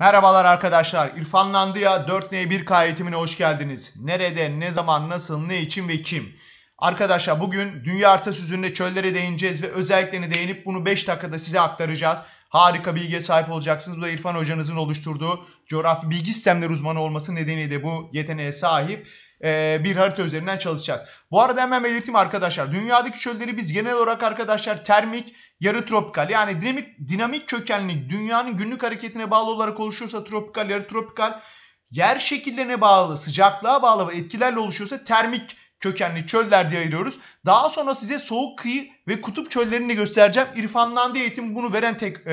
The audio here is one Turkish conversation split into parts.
Merhabalar arkadaşlar. İrfan Landıya 4N 1K eğitimine hoş geldiniz. Nerede, ne zaman, nasıl, ne için ve kim? Arkadaşlar bugün dünya artasözünde çöllere değineceğiz ve özelliklerine değinip bunu 5 dakikada size aktaracağız. Harika bilgiye sahip olacaksınız. Bu da İrfan hocanızın oluşturduğu coğrafi bilgi sistemleri uzmanı olması nedeniyle de bu yeteneğe sahip. Ee, bir harita üzerinden çalışacağız. Bu arada hemen belirteyim arkadaşlar. Dünyadaki çölleri biz genel olarak arkadaşlar termik, yarı tropikal yani dinamik, dinamik kökenli dünyanın günlük hareketine bağlı olarak oluşuyorsa tropikal, yarı tropikal yer şekillerine bağlı, sıcaklığa bağlı ve etkilerle oluşuyorsa termik kökenli çöller diye ayırıyoruz. Daha sonra size soğuk kıyı ve kutup çöllerini de göstereceğim. İrfanlandı eğitim bunu veren tek e,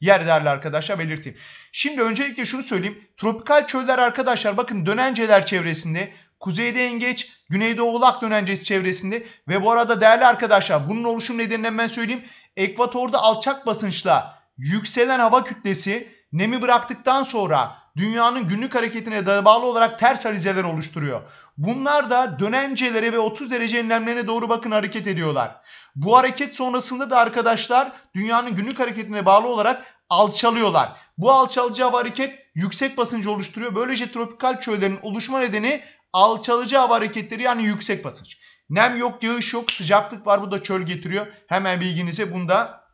yer derler arkadaşlar belirteyim. Şimdi öncelikle şunu söyleyeyim. Tropikal çöller arkadaşlar bakın dönenceler çevresinde Kuzeyde yengeç, güneyde oğlak dönencesi çevresinde ve bu arada değerli arkadaşlar bunun oluşum nedenini ben söyleyeyim. Ekvatorda alçak basınçla yükselen hava kütlesi nemi bıraktıktan sonra dünyanın günlük hareketine bağlı olarak ters halizeler oluşturuyor. Bunlar da dönencelere ve 30 derece enlemlerine doğru bakın hareket ediyorlar. Bu hareket sonrasında da arkadaşlar dünyanın günlük hareketine bağlı olarak alçalıyorlar. Bu alçalıcı hava hareket yüksek basınç oluşturuyor. Böylece tropikal çöllerin oluşma nedeni alçalıcı hava hareketleri yani yüksek basınç. Nem yok, yağış yok, sıcaklık var. Bu da çöl getiriyor. Hemen bilginize bunda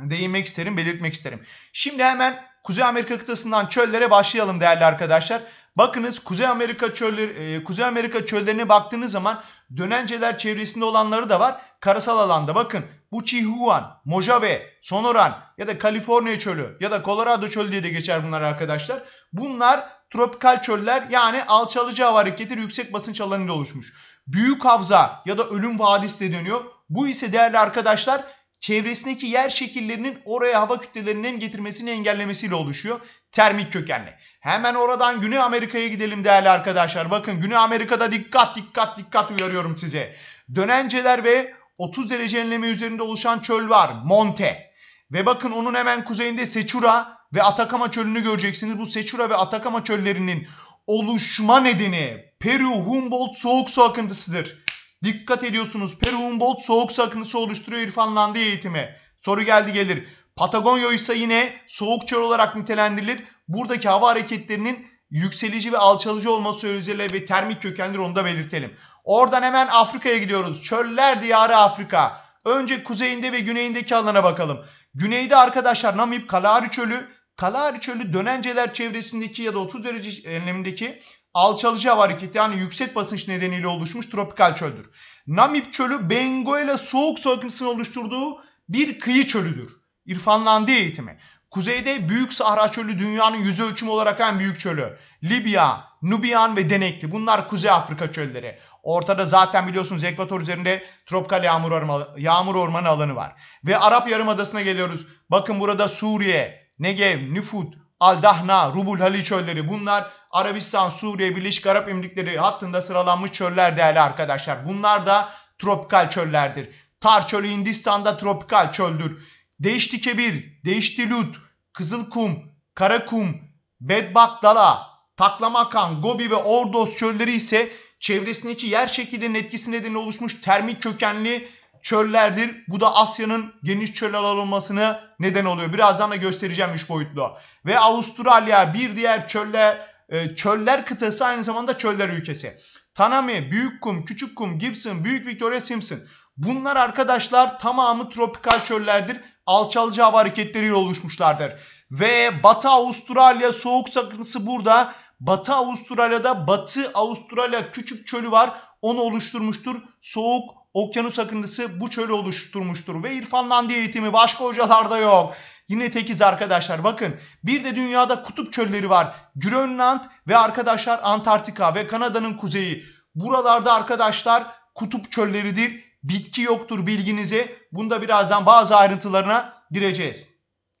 değinmek isterim, belirtmek isterim. Şimdi hemen Kuzey Amerika kıtasından çöllere başlayalım değerli arkadaşlar. Bakınız Kuzey Amerika çölleri e, Kuzey Amerika çöllerine baktığınız zaman dönenceler çevresinde olanları da var. Karasal alanda bakın bu Chihuahuan, Mojave, Sonoran ya da Kaliforniya çölü ya da Colorado çölü diye de geçer bunlar arkadaşlar. Bunlar tropikal çöller yani alçalıcı hava hareketi yüksek basınç alanıyla oluşmuş. Büyük havza ya da ölüm vadisi de dönüyor. Bu ise değerli arkadaşlar çevresindeki yer şekillerinin oraya hava kütlelerinin getirmesini engellemesiyle oluşuyor. Termik kökenli. Hemen oradan Güney Amerika'ya gidelim değerli arkadaşlar. Bakın Güney Amerika'da dikkat dikkat dikkat uyarıyorum size. Dönenceler ve 30 derece enleme üzerinde oluşan çöl var. Monte. Ve bakın onun hemen kuzeyinde Seçura ve Atakama çölünü göreceksiniz. Bu Seçura ve Atakama çöllerinin oluşma nedeni Peru Humboldt soğuk su akıntısıdır. Dikkat ediyorsunuz Peru'nun bol soğuk sakıntısı oluşturuyor İrfan Landi eğitimi. Soru geldi gelir. Patagonya ise yine soğuk çöl olarak nitelendirilir. Buradaki hava hareketlerinin yükselici ve alçalıcı olması özelliği ve termik kökendir onu da belirtelim. Oradan hemen Afrika'ya gidiyoruz. Çöller diyarı Afrika. Önce kuzeyinde ve güneyindeki alana bakalım. Güneyde arkadaşlar Namib, Kalahari çölü, Kalahari çölü dönenceler çevresindeki ya da 30 derece enlemindeki alçalıcı hava hareketi yani yüksek basınç nedeniyle oluşmuş tropikal çöldür. Namib çölü Benguela soğuk sıkıntısını oluşturduğu bir kıyı çölüdür. İrfanlandı eğitimi. Kuzeyde Büyük Sahra Çölü dünyanın yüz ölçümü olarak en büyük çölü. Libya, Nubiyan ve Denekli bunlar Kuzey Afrika çölleri. Ortada zaten biliyorsunuz ekvator üzerinde tropikal yağmur, ormanı, yağmur ormanı alanı var. Ve Arap Yarımadası'na geliyoruz. Bakın burada Suriye, Negev, Nüfut, Aldahna, Rubul Hali çölleri bunlar Arabistan, Suriye, Birleşik Arap Emirlikleri hattında sıralanmış çöller değerli arkadaşlar. Bunlar da tropikal çöllerdir. Tar çölü Hindistan'da tropikal çöldür. Değiştikebir, Değiştilut, Kızılkum, Karakum, Bedbakdala, Taklamakan, Gobi ve Ordos çölleri ise çevresindeki yer şekillerinin etkisi nedeniyle oluşmuş termik kökenli çöllerdir. Bu da Asya'nın geniş çöl alan olmasını neden oluyor. Birazdan da göstereceğim 3 boyutlu. Ve Avustralya bir diğer çöller. Ee, çöller kıtası aynı zamanda çöller ülkesi. Tanami, Büyük Kum, Küçük Kum, Gibson, Büyük Victoria, Simpson. Bunlar arkadaşlar tamamı tropikal çöllerdir. Alçalıcı hava hareketleriyle oluşmuşlardır. Ve Batı Avustralya soğuk sakıntısı burada. Batı Avustralya'da Batı Avustralya küçük çölü var. Onu oluşturmuştur. Soğuk okyanus akıntısı bu çölü oluşturmuştur. Ve İrfanlandiya eğitimi başka hocalarda yok. Yine tekiz arkadaşlar bakın. Bir de dünyada kutup çölleri var. Grönland ve arkadaşlar Antarktika ve Kanada'nın kuzeyi. Buralarda arkadaşlar kutup çölleridir. Bitki yoktur bilginize. Bunda birazdan bazı ayrıntılarına gireceğiz.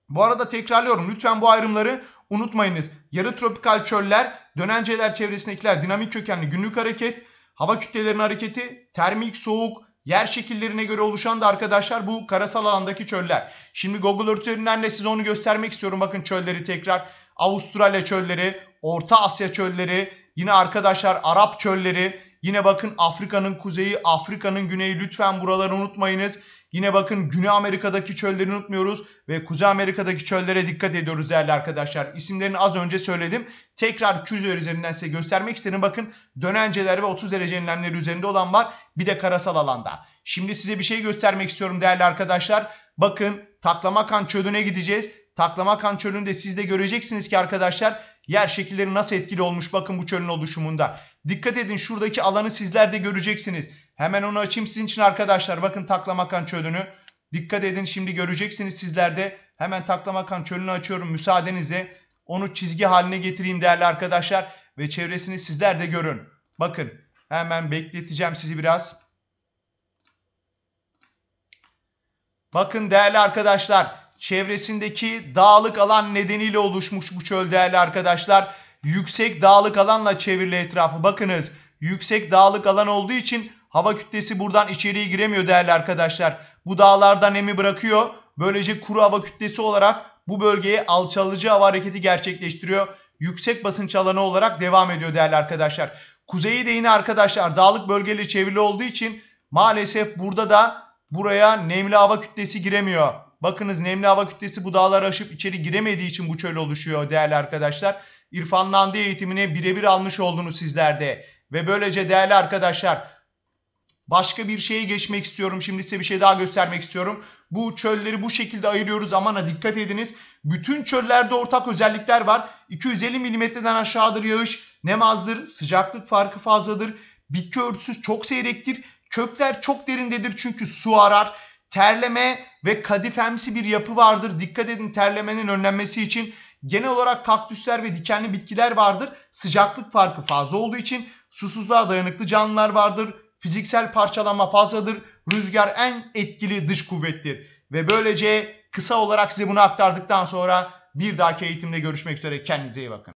Bu arada tekrarlıyorum lütfen bu ayrımları unutmayınız. Yarı tropikal çöller, dönenceler çevresindekiler dinamik kökenli günlük hareket, hava kütlelerinin hareketi, termik soğuk, Yer şekillerine göre oluşan da arkadaşlar bu karasal alandaki çöller. Şimdi Google Earth üzerinden de size onu göstermek istiyorum. Bakın çölleri tekrar. Avustralya çölleri, Orta Asya çölleri, yine arkadaşlar Arap çölleri, Yine bakın Afrika'nın kuzeyi, Afrika'nın güneyi lütfen buraları unutmayınız. Yine bakın Güney Amerika'daki çölleri unutmuyoruz ve Kuzey Amerika'daki çöllere dikkat ediyoruz değerli arkadaşlar. İsimlerini az önce söyledim. Tekrar kürsüler üzerinden size göstermek istedim. Bakın dönenceler ve 30 derece enlemleri üzerinde olan var. Bir de karasal alanda. Şimdi size bir şey göstermek istiyorum değerli arkadaşlar. Bakın Taklamakan çölüne gideceğiz. Taklamakan çölünde siz de göreceksiniz ki arkadaşlar yer şekilleri nasıl etkili olmuş bakın bu çölün oluşumunda. Dikkat edin şuradaki alanı sizler de göreceksiniz. Hemen onu açayım sizin için arkadaşlar. Bakın Taklamakan çölünü. Dikkat edin şimdi göreceksiniz sizler de. Hemen Taklamakan çölünü açıyorum müsaadenizle. Onu çizgi haline getireyim değerli arkadaşlar. Ve çevresini sizler de görün. Bakın hemen bekleteceğim sizi biraz. Bakın değerli arkadaşlar çevresindeki dağlık alan nedeniyle oluşmuş bu çöl değerli arkadaşlar. Yüksek dağlık alanla çevrili etrafı. Bakınız yüksek dağlık alan olduğu için hava kütlesi buradan içeriye giremiyor değerli arkadaşlar. Bu dağlardan nemi bırakıyor. Böylece kuru hava kütlesi olarak bu bölgeye alçalıcı hava hareketi gerçekleştiriyor. Yüksek basınç alanı olarak devam ediyor değerli arkadaşlar. Kuzeyi de yine arkadaşlar dağlık bölgeyle çevrili olduğu için maalesef burada da buraya nemli hava kütlesi giremiyor. Bakınız nemli hava kütlesi bu dağları aşıp içeri giremediği için bu çöl oluşuyor değerli arkadaşlar. İrfan Nandi eğitimini birebir almış oldunuz sizlerde. Ve böylece değerli arkadaşlar başka bir şeye geçmek istiyorum. Şimdi size bir şey daha göstermek istiyorum. Bu çölleri bu şekilde ayırıyoruz. Aman ha dikkat ediniz. Bütün çöllerde ortak özellikler var. 250 milimetreden aşağıdır yağış. Nem azdır. Sıcaklık farkı fazladır. Bitki örtüsü çok seyrektir. Kökler çok derindedir çünkü su arar terleme ve kadifemsi bir yapı vardır. Dikkat edin terlemenin önlenmesi için. Genel olarak kaktüsler ve dikenli bitkiler vardır. Sıcaklık farkı fazla olduğu için susuzluğa dayanıklı canlılar vardır. Fiziksel parçalanma fazladır. Rüzgar en etkili dış kuvvettir. Ve böylece kısa olarak size bunu aktardıktan sonra bir dahaki eğitimde görüşmek üzere. Kendinize iyi bakın.